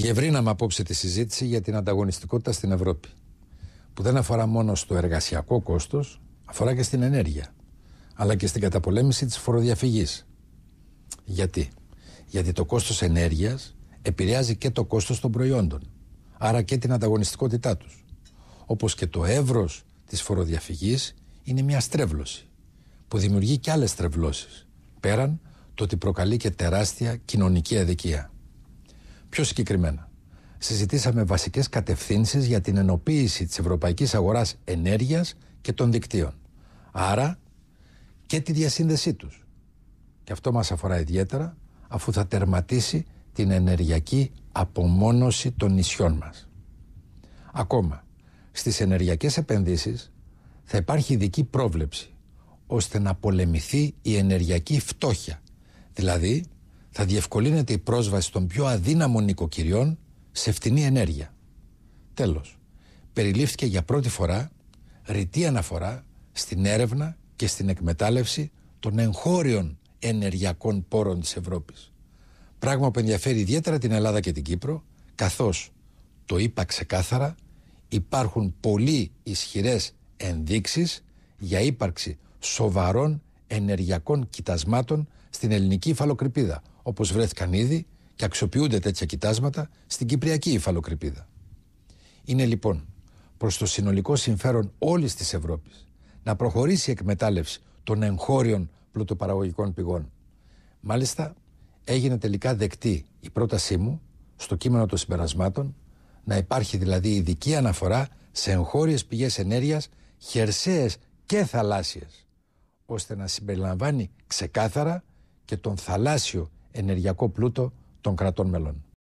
Γευρύναμε απόψε τη συζήτηση για την ανταγωνιστικότητα στην Ευρώπη, που δεν αφορά μόνο στο εργασιακό κόστος, αφορά και στην ενέργεια, αλλά και στην καταπολέμηση της φοροδιαφυγής. Γιατί? Γιατί το κόστος ενέργειας επηρεάζει και το κόστος των προϊόντων, άρα και την ανταγωνιστικότητά τους. Όπως και το εύρος της φοροδιαφυγής είναι μια στρέβλωση, που δημιουργεί και άλλες στρεβλώσεις, πέραν το ότι προκαλεί και τεράστια κοινωνική αδικία. Πιο συγκεκριμένα, συζητήσαμε βασικές κατευθύνσεις για την ενοποίηση της ευρωπαϊκής αγοράς ενέργειας και των δικτύων. Άρα και τη διασύνδεσή τους. Και αυτό μας αφορά ιδιαίτερα αφού θα τερματίσει την ενεργειακή απομόνωση των νησιών μας. Ακόμα, στις ενεργειακές επενδύσεις θα υπάρχει ειδική πρόβλεψη ώστε να πολεμηθεί η ενεργειακή φτώχεια, δηλαδή θα διευκολύνεται η πρόσβαση των πιο αδύναμων νοικοκυριών σε φτηνή ενέργεια. Τέλος, περιλήφθηκε για πρώτη φορά ρητή αναφορά στην έρευνα και στην εκμετάλλευση των εγχώριων ενεργειακών πόρων της Ευρώπης. Πράγμα που ενδιαφέρει ιδιαίτερα την Ελλάδα και την Κύπρο, καθώς, το είπα ξεκάθαρα, υπάρχουν πολύ ισχυρές ενδείξεις για ύπαρξη σοβαρών ενεργειακών κοιτασμάτων στην ελληνική υφαλοκρηπίδα όπως βρέθηκαν ήδη και αξιοποιούνται τέτοια κοιτάσματα στην Κυπριακή υφαλοκρηπίδα. Είναι λοιπόν προς το συνολικό συμφέρον όλης της Ευρώπης να προχωρήσει η εκμετάλλευση των εγχώριων πλουτοπαραγωγικών πηγών. Μάλιστα, έγινε τελικά δεκτή η πρότασή μου στο κείμενο των συμπερασμάτων να υπάρχει δηλαδή ειδική αναφορά σε εγχώριες πηγές ενέργειας, χερσαίες και θαλάσσιες ώστε να συμπεριλαμβάνει ξεκάθαρα και τον θαλάσσιο ενεργειακό πλούτο των κρατών μελών.